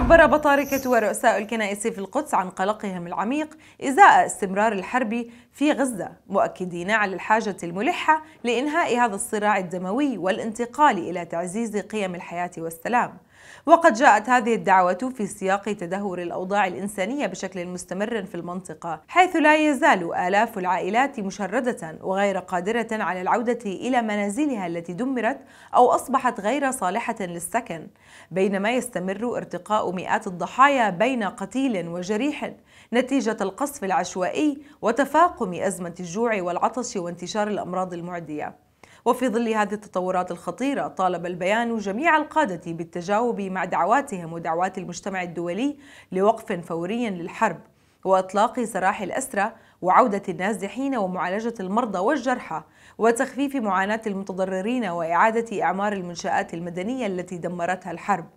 عبر بطاركة ورؤساء الكنائس في القدس عن قلقهم العميق إزاء استمرار الحرب في غزة مؤكدين على الحاجة الملحة لإنهاء هذا الصراع الدموي والانتقال إلى تعزيز قيم الحياة والسلام وقد جاءت هذه الدعوة في سياق تدهور الأوضاع الإنسانية بشكل مستمر في المنطقة حيث لا يزال آلاف العائلات مشردة وغير قادرة على العودة إلى منازلها التي دمرت أو أصبحت غير صالحة للسكن بينما يستمر ارتقاء مئات الضحايا بين قتيل وجريح نتيجة القصف العشوائي وتفاقم تفاقم أزمة الجوع والعطش وانتشار الأمراض المعدية وفي ظل هذه التطورات الخطيرة طالب البيان جميع القادة بالتجاوب مع دعواتهم ودعوات المجتمع الدولي لوقف فوري للحرب وإطلاق سراح الأسرى وعودة النازحين ومعالجة المرضى والجرحى وتخفيف معاناة المتضررين وإعادة إعمار المنشآت المدنية التي دمرتها الحرب